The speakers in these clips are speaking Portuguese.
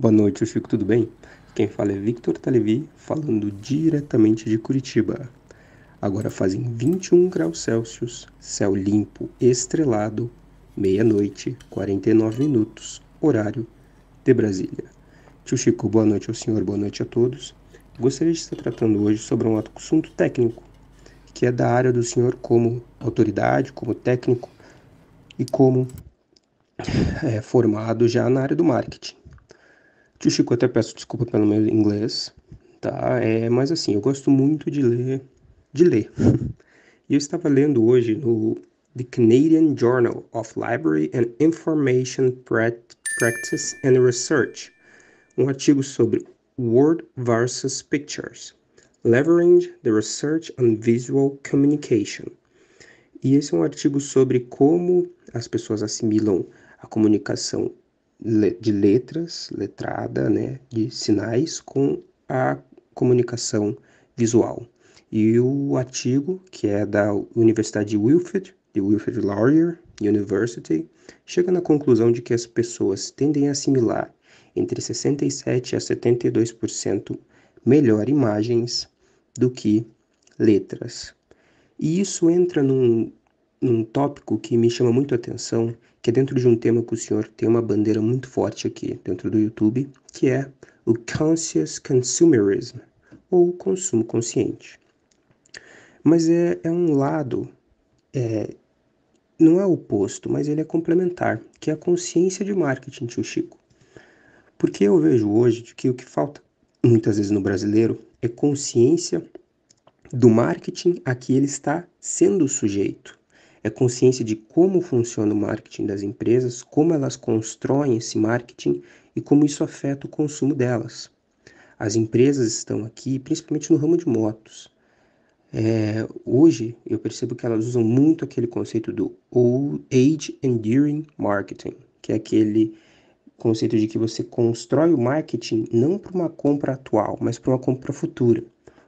Boa noite, Chico, tudo bem? Quem fala é Victor Talevi, falando diretamente de Curitiba. Agora fazem 21 graus Celsius, céu limpo, estrelado, meia-noite, 49 minutos, horário de Brasília. Tio Chico, boa noite ao senhor, boa noite a todos. Gostaria de estar tratando hoje sobre um assunto técnico, que é da área do senhor como autoridade, como técnico e como é, formado já na área do marketing. Tio Chico, até peço desculpa pelo meu inglês, tá? É, mas assim, eu gosto muito de ler, de ler. E eu estava lendo hoje no The Canadian Journal of Library and Information Practice and Research, um artigo sobre Word versus Pictures, Leveraging the Research on Visual Communication. E esse é um artigo sobre como as pessoas assimilam a comunicação de letras, letrada, né, de sinais com a comunicação visual. E o artigo, que é da Universidade de Wilfrid, de Wilfrid Laurier University, chega na conclusão de que as pessoas tendem a assimilar entre 67 a 72% melhor imagens do que letras. E isso entra num um tópico que me chama muito a atenção, que é dentro de um tema que o senhor tem uma bandeira muito forte aqui dentro do YouTube, que é o Conscious Consumerism, ou consumo consciente. Mas é, é um lado, é, não é oposto, mas ele é complementar, que é a consciência de marketing, tio Chico. Porque eu vejo hoje que o que falta muitas vezes no brasileiro é consciência do marketing a que ele está sendo sujeito é consciência de como funciona o marketing das empresas, como elas constroem esse marketing e como isso afeta o consumo delas. As empresas estão aqui, principalmente no ramo de motos. É, hoje eu percebo que elas usam muito aquele conceito do old age enduring marketing, que é aquele conceito de que você constrói o marketing não para uma compra atual, mas para uma compra futura.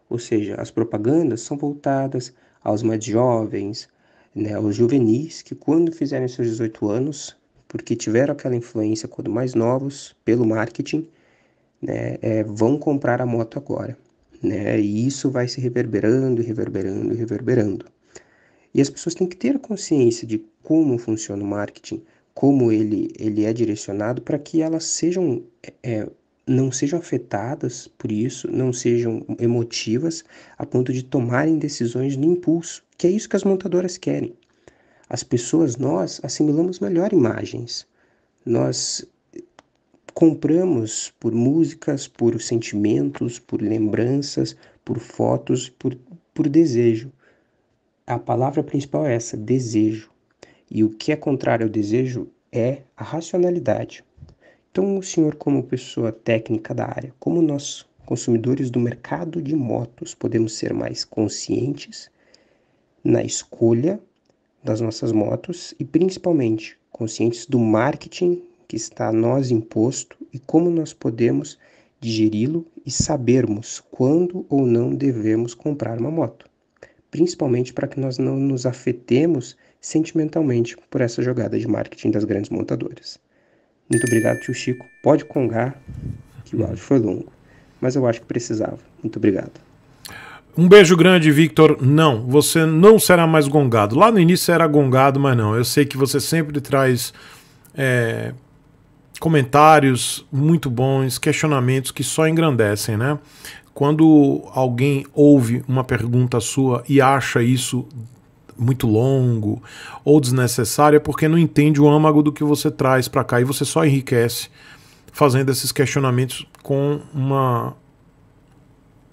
Ou seja, as propagandas são voltadas aos mais jovens, né, aos juvenis que, quando fizerem seus 18 anos, porque tiveram aquela influência quando mais novos pelo marketing, né, é, vão comprar a moto agora. Né, e isso vai se reverberando, reverberando, reverberando. E as pessoas têm que ter consciência de como funciona o marketing, como ele, ele é direcionado para que elas sejam é, é não sejam afetadas por isso, não sejam emotivas a ponto de tomarem decisões no impulso, que é isso que as montadoras querem. As pessoas, nós, assimilamos melhor imagens. Nós eh, compramos por músicas, por sentimentos, por lembranças, por fotos, por, por desejo. A palavra principal é essa: desejo. E o que é contrário ao desejo é a racionalidade. Então, o senhor, como pessoa técnica da área, como nós, consumidores do mercado de motos, podemos ser mais conscientes na escolha das nossas motos e, principalmente, conscientes do marketing que está a nós imposto e como nós podemos digeri-lo e sabermos quando ou não devemos comprar uma moto, principalmente para que nós não nos afetemos sentimentalmente por essa jogada de marketing das grandes montadoras. Muito obrigado, tio Chico. Pode congar, que o áudio foi longo, mas eu acho que precisava. Muito obrigado. Um beijo grande, Victor. Não, você não será mais gongado. Lá no início era gongado, mas não. Eu sei que você sempre traz é, comentários muito bons, questionamentos que só engrandecem, né? Quando alguém ouve uma pergunta sua e acha isso muito longo ou desnecessário, é porque não entende o âmago do que você traz para cá e você só enriquece fazendo esses questionamentos com uma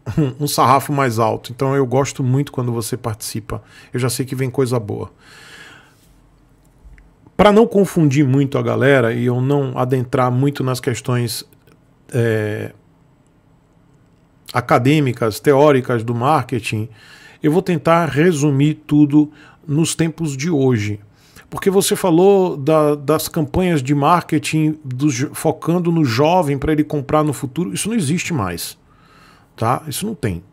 um sarrafo mais alto. Então eu gosto muito quando você participa. Eu já sei que vem coisa boa. Para não confundir muito a galera e eu não adentrar muito nas questões é, acadêmicas, teóricas do marketing, eu vou tentar resumir tudo nos tempos de hoje. Porque você falou da, das campanhas de marketing do, focando no jovem para ele comprar no futuro. Isso não existe mais. Tá? Isso não tem.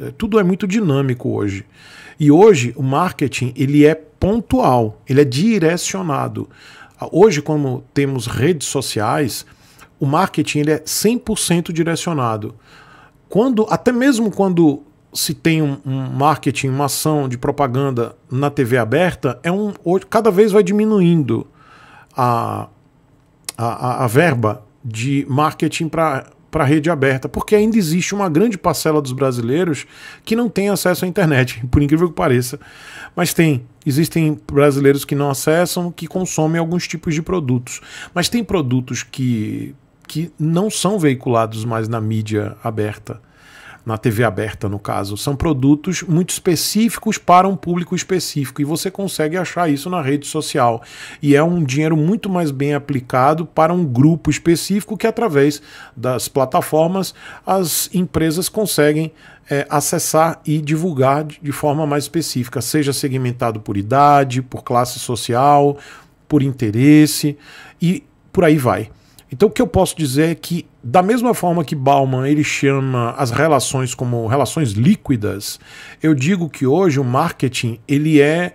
É, tudo é muito dinâmico hoje. E hoje o marketing ele é pontual, ele é direcionado. Hoje, como temos redes sociais, o marketing ele é 100% direcionado. Quando, até mesmo quando se tem um, um, marketing, uma ação de propaganda na TV aberta, é um cada vez vai diminuindo a, a, a verba de marketing para a rede aberta, porque ainda existe uma grande parcela dos brasileiros que não tem acesso à internet, por incrível que pareça. Mas tem, existem brasileiros que não acessam, que consomem alguns tipos de produtos. Mas tem produtos que, que não são veiculados mais na mídia aberta na TV aberta, no caso. São produtos muito específicos para um público específico e você consegue achar isso na rede social. E é um dinheiro muito mais bem aplicado para um grupo específico que, através das plataformas, as empresas conseguem é, acessar e divulgar de forma mais específica, seja segmentado por idade, por classe social, por interesse e por aí vai. Então o que eu posso dizer é que, da mesma forma que Bauman ele chama as relações como relações líquidas, eu digo que hoje o marketing ele é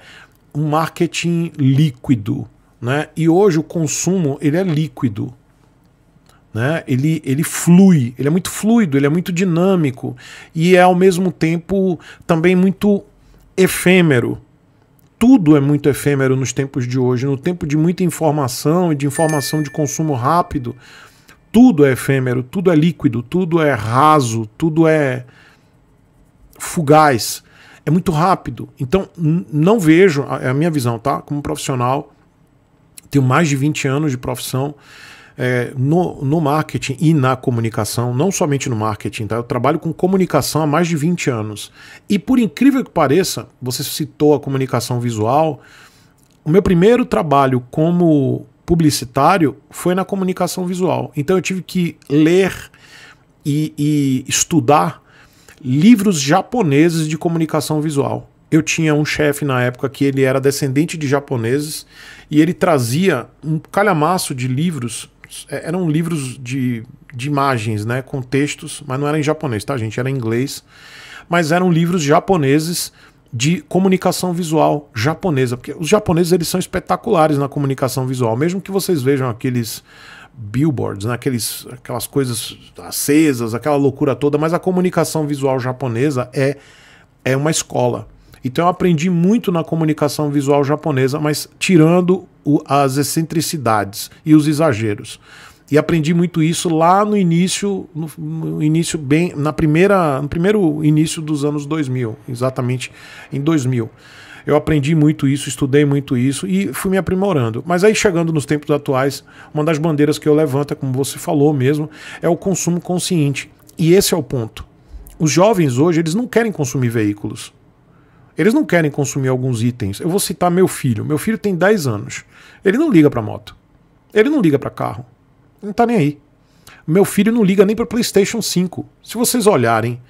um marketing líquido, né? E hoje o consumo ele é líquido. Né? Ele, ele flui, ele é muito fluido, ele é muito dinâmico e é ao mesmo tempo também muito efêmero tudo é muito efêmero nos tempos de hoje, no tempo de muita informação e de informação de consumo rápido, tudo é efêmero, tudo é líquido, tudo é raso, tudo é fugaz, é muito rápido. Então, não vejo, é a minha visão, tá? Como profissional, tenho mais de 20 anos de profissão, é, no, no marketing e na comunicação, não somente no marketing, tá? Eu trabalho com comunicação há mais de 20 anos. E por incrível que pareça, você citou a comunicação visual. O meu primeiro trabalho como publicitário foi na comunicação visual. Então eu tive que ler e, e estudar livros japoneses de comunicação visual. Eu tinha um chefe na época que ele era descendente de japoneses e ele trazia um calhamaço de livros é, eram livros de, de imagens, né, com textos, mas não era em japonês, tá, gente? Era em inglês. Mas eram livros japoneses de comunicação visual japonesa, porque os japoneses eles são espetaculares na comunicação visual, mesmo que vocês vejam aqueles billboards, né? aqueles, aquelas coisas acesas, aquela loucura toda, mas a comunicação visual japonesa é é uma escola. Então eu aprendi muito na comunicação visual japonesa, mas tirando o, as excentricidades e os exageros. E aprendi muito isso lá no início, no, no, início bem na primeira, no primeiro início dos anos 2000, exatamente em 2000. Eu aprendi muito isso, estudei muito isso e fui me aprimorando. Mas aí chegando nos tempos atuais, uma das bandeiras que eu levanto, é como você falou mesmo, é o consumo consciente. E esse é o ponto. Os jovens hoje, eles não querem consumir veículos. Eles não querem consumir alguns itens. Eu vou citar meu filho. Meu filho tem 10 anos. Ele não liga para moto. Ele não liga para carro. não tá nem aí. Meu filho não liga nem para PlayStation 5. Se vocês olharem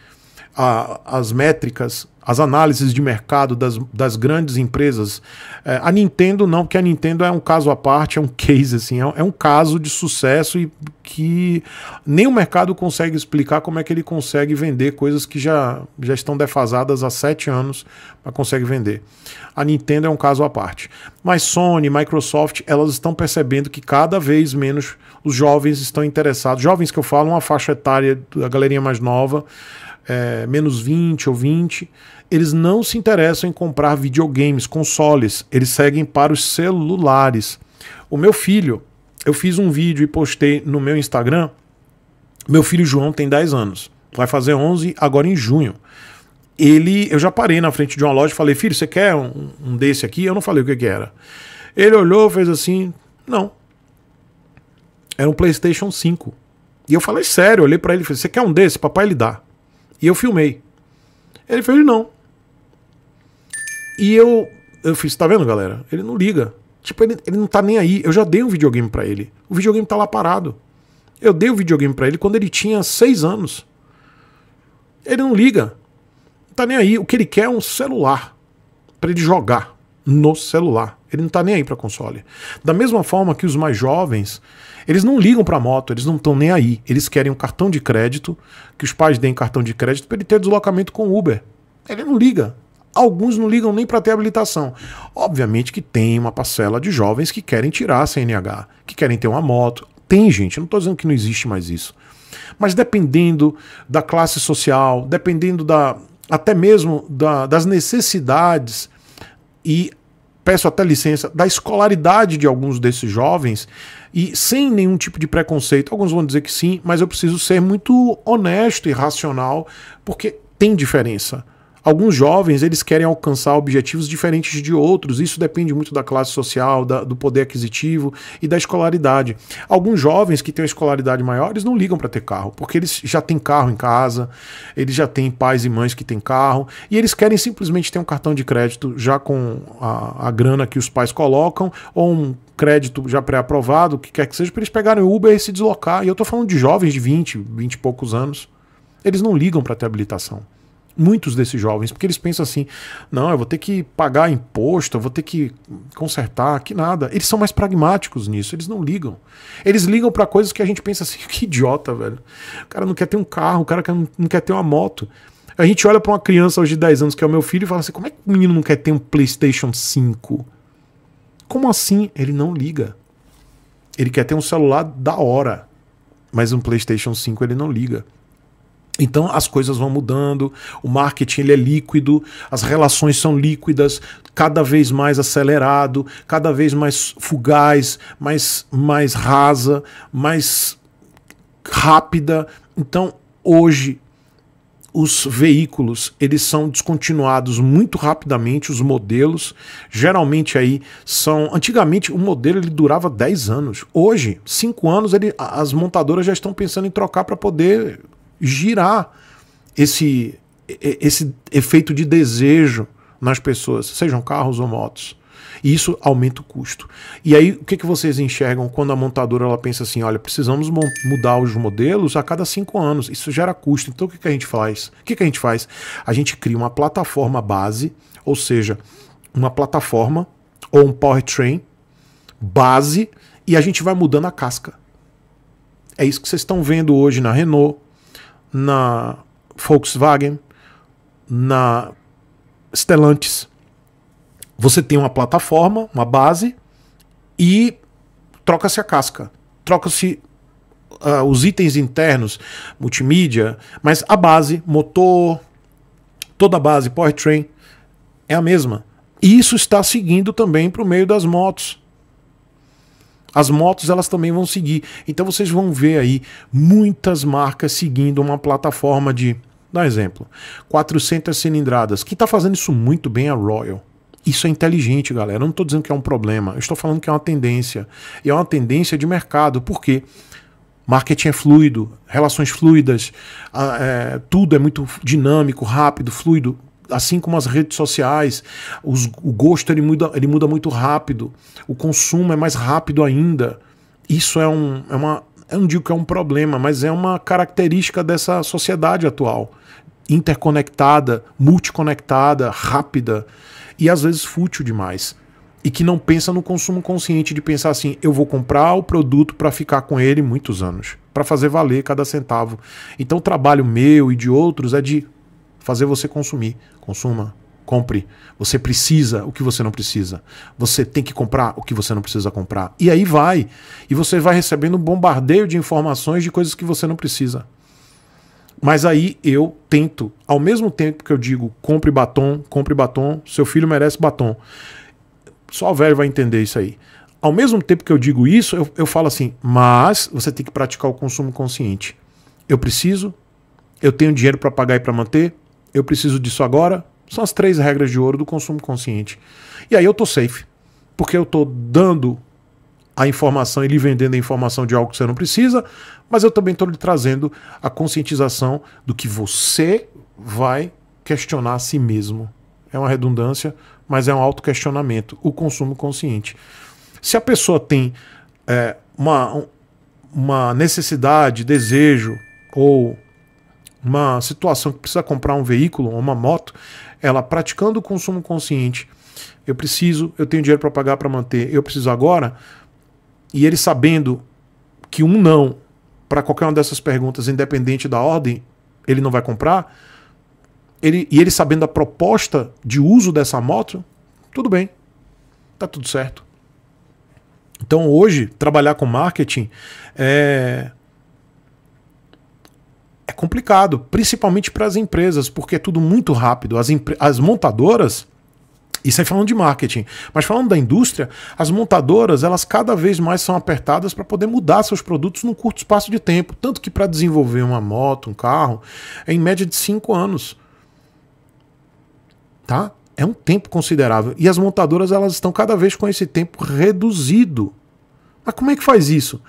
a, as métricas as análises de mercado das, das grandes empresas. É, a Nintendo não, porque a Nintendo é um caso à parte, é um case, assim, é, é um caso de sucesso e que nem o mercado consegue explicar como é que ele consegue vender coisas que já, já estão defasadas há sete anos, mas consegue vender. A Nintendo é um caso à parte. Mas Sony, Microsoft, elas estão percebendo que cada vez menos os jovens estão interessados. Jovens que eu falo, uma faixa etária da galerinha mais nova, é, menos 20 ou 20, eles não se interessam em comprar videogames, consoles, eles seguem para os celulares. O meu filho, eu fiz um vídeo e postei no meu Instagram. Meu filho João tem 10 anos, vai fazer 11 agora em junho. Ele, eu já parei na frente de uma loja e falei: "Filho, você quer um, um desse aqui?" Eu não falei o que, que era. Ele olhou, fez assim: "Não". Era um PlayStation 5. E eu falei sério, olhei para ele e falei: "Você quer um desse? Papai lhe dá". E eu filmei. Ele fez não. E eu, eu fiz, tá vendo, galera? Ele não liga. Tipo, ele, ele não tá nem aí. Eu já dei um videogame para ele. O videogame tá lá parado. Eu dei o videogame para ele quando ele tinha seis anos. Ele não liga. Não tá nem aí. O que ele quer é um celular. para ele jogar no celular. Ele não está nem aí para console. Da mesma forma que os mais jovens, eles não ligam para moto, eles não estão nem aí. Eles querem um cartão de crédito, que os pais deem cartão de crédito para ele ter deslocamento com Uber. Ele não liga. Alguns não ligam nem para ter habilitação. Obviamente que tem uma parcela de jovens que querem tirar a CNH, que querem ter uma moto. Tem gente, não estou dizendo que não existe mais isso. Mas dependendo da classe social, dependendo da até mesmo da, das necessidades e peço até licença, da escolaridade de alguns desses jovens e sem nenhum tipo de preconceito. Alguns vão dizer que sim, mas eu preciso ser muito honesto e racional, porque tem diferença. Alguns jovens eles querem alcançar objetivos diferentes de outros. Isso depende muito da classe social, da, do poder aquisitivo e da escolaridade. Alguns jovens que têm uma escolaridade maior, eles não ligam para ter carro, porque eles já têm carro em casa, eles já têm pais e mães que têm carro, e eles querem simplesmente ter um cartão de crédito já com a, a grana que os pais colocam, ou um crédito já pré-aprovado, o que quer que seja, para eles pegarem o Uber e se deslocar. E eu estou falando de jovens de 20, 20 e poucos anos. Eles não ligam para ter habilitação muitos desses jovens, porque eles pensam assim: não, eu vou ter que pagar imposto, eu vou ter que consertar, que nada. Eles são mais pragmáticos nisso, eles não ligam. Eles ligam para coisas que a gente pensa assim: que idiota, velho. O cara não quer ter um carro, o cara não quer ter uma moto. A gente olha para uma criança hoje de 10 anos, que é o meu filho, e fala assim: como é que o menino não quer ter um PlayStation 5? Como assim? Ele não liga. Ele quer ter um celular da hora, mas um PlayStation 5 ele não liga. Então as coisas vão mudando, o marketing ele é líquido, as relações são líquidas, cada vez mais acelerado, cada vez mais fugaz, mais, mais rasa, mais rápida. Então hoje os veículos eles são descontinuados muito rapidamente os modelos geralmente aí são antigamente o modelo ele durava 10 anos hoje 5 anos ele, as montadoras já estão pensando em trocar para poder girar esse, esse efeito de desejo nas pessoas, sejam carros ou motos. E isso aumenta o custo. E aí, o que, que vocês enxergam quando a montadora ela pensa assim: olha, precisamos mudar os modelos a cada cinco anos, isso gera custo. Então, o que, que a gente faz? O que, que a gente faz? A gente cria uma plataforma base, ou seja, uma plataforma ou um powertrain base, e a gente vai mudando a casca. É isso que vocês estão vendo hoje na Renault, na Volkswagen, na Stellantis. Você tem uma plataforma, uma base e troca-se a casca, troca-se uh, os itens internos, multimídia, mas a base, motor, toda a base, powertrain, é a mesma. E isso está seguindo também para o meio das motos. As motos elas também vão seguir. Então vocês vão ver aí muitas marcas seguindo uma plataforma de, dá exemplo, 400 cilindradas. Quem está fazendo isso muito bem é a Royal. Isso é inteligente, galera. Eu não estou dizendo que é um problema. Eu estou falando que é uma tendência. E é uma tendência de mercado. Por quê? Marketing é fluido, relações fluidas, é, tudo é muito dinâmico, rápido, fluido assim como as redes sociais, os, o gosto ele muda, ele muda muito rápido, o consumo é mais rápido ainda. Isso é, um, é uma. Eu não digo que é um problema, mas é uma característica dessa sociedade atual. Interconectada, multiconectada, rápida e às vezes fútil demais. E que não pensa no consumo consciente de pensar assim: eu vou comprar o produto para ficar com ele muitos anos, para fazer valer cada centavo. Então, o trabalho meu e de outros é de fazer você consumir. Consuma, compre. Você precisa o que você não precisa. Você tem que comprar o que você não precisa comprar. E aí vai. E você vai recebendo um bombardeio de informações de coisas que você não precisa. Mas aí eu tento, ao mesmo tempo que eu digo compre batom, compre batom, seu filho merece batom. Só o velho vai entender isso aí. Ao mesmo tempo que eu digo isso, eu, eu falo assim, mas você tem que praticar o consumo consciente. Eu preciso, eu tenho dinheiro para pagar e para manter, eu preciso disso agora, são as três regras de ouro do consumo consciente. E aí eu tô safe, porque eu tô dando a informação e lhe vendendo a informação de algo que você não precisa, mas eu também estou lhe trazendo a conscientização do que você vai questionar a si mesmo. É uma redundância, mas é um autoquestionamento, o consumo consciente. Se a pessoa tem é, uma, uma necessidade, desejo ou uma situação que precisa comprar um veículo ou uma moto, ela praticando o consumo consciente, eu preciso, eu tenho dinheiro para pagar para manter, eu preciso agora, e ele sabendo que um não para qualquer uma dessas perguntas, independente da ordem, ele não vai comprar, ele, e ele sabendo a proposta de uso dessa moto, tudo bem, tá tudo certo. Então hoje, trabalhar com marketing é é complicado, principalmente para as empresas, porque é tudo muito rápido. As, as montadoras. Isso aí falando de marketing, mas falando da indústria, as montadoras elas cada vez mais são apertadas para poder mudar seus produtos num curto espaço de tempo, tanto que para desenvolver uma moto, um carro, é em média de cinco anos, tá? É um tempo considerável e as montadoras elas estão cada vez com esse tempo reduzido. Mas como é que faz isso?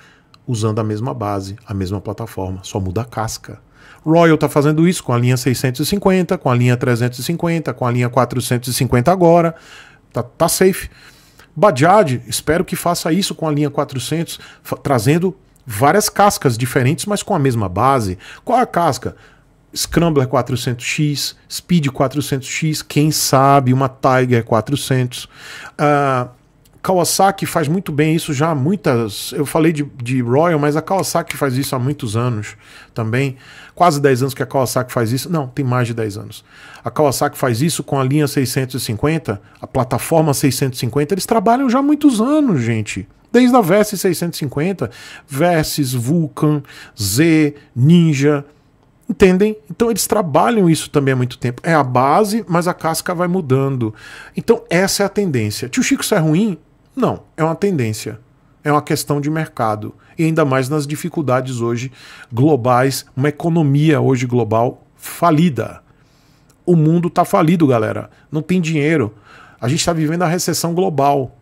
Usando a mesma base, a mesma plataforma, só muda a casca. Royal está fazendo isso com a linha 650, com a linha 350, com a linha 450 agora. Tá, tá safe. Bajaj, espero que faça isso com a linha 400, trazendo várias cascas diferentes, mas com a mesma base. Qual a casca? Scrambler 400X, Speed 400X, quem sabe uma Tiger 400. Uh, ah, Kawasaki faz muito bem isso já há muitas. Eu falei de, de, Royal, mas a Kawasaki faz isso há muitos anos também. Quase 10 anos que a Kawasaki faz isso. Não, tem mais de 10 anos. A Kawasaki faz isso com a linha 650, a plataforma 650. Eles trabalham já há muitos anos, gente. Desde a Versys 650, Versys, Vulcan, Z, Ninja. Entendem? Então eles trabalham isso também há muito tempo. É a base, mas a casca vai mudando. Então essa é a tendência. Tio Chico, isso é ruim? Não, é uma tendência. É uma questão de mercado. E ainda mais nas dificuldades hoje globais, uma economia hoje global falida. O mundo está falido, galera. Não tem dinheiro. A gente está vivendo a recessão global.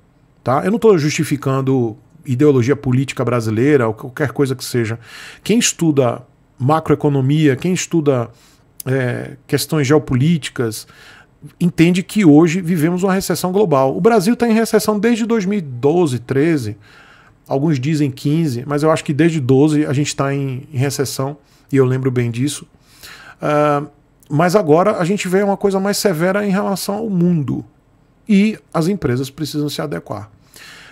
Tá? Eu não estou justificando ideologia política brasileira ou qualquer coisa que seja. Quem estuda macroeconomia, quem estuda é, questões geopolíticas, entende que hoje vivemos uma recessão global. O Brasil está em recessão desde 2012, 13, alguns dizem 15, mas eu acho que desde 12 a gente está em, em, recessão, e eu lembro bem disso. Uh, mas agora a gente vê uma coisa mais severa em relação ao mundo. E as empresas precisam se adequar.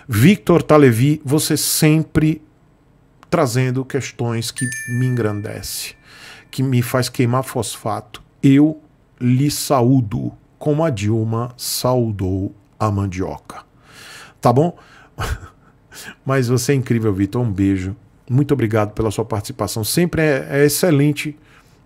Victor Talevi, você sempre trazendo questões que me engrandece, que me faz queimar fosfato. Eu lhe saúdo como a Dilma saudou a mandioca. Tá bom? Mas você é incrível, Vitor. Um beijo. Muito obrigado pela sua participação. Sempre é, é excelente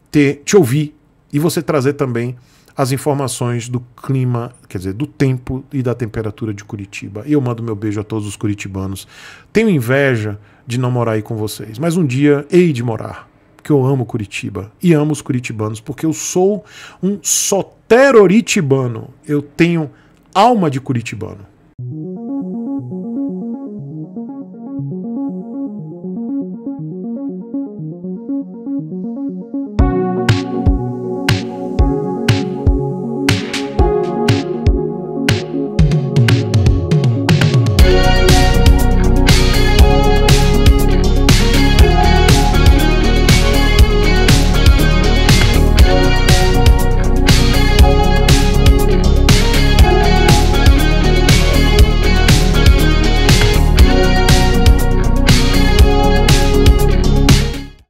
ter te ouvir e você trazer também as informações do clima, quer dizer, do tempo e da temperatura de Curitiba. E eu mando meu beijo a todos os curitibanos. Tenho inveja de não morar aí com vocês, mas um dia hei de morar porque eu amo Curitiba e amo os curitibanos, porque eu sou um soteroritibano. Eu tenho alma de curitibano.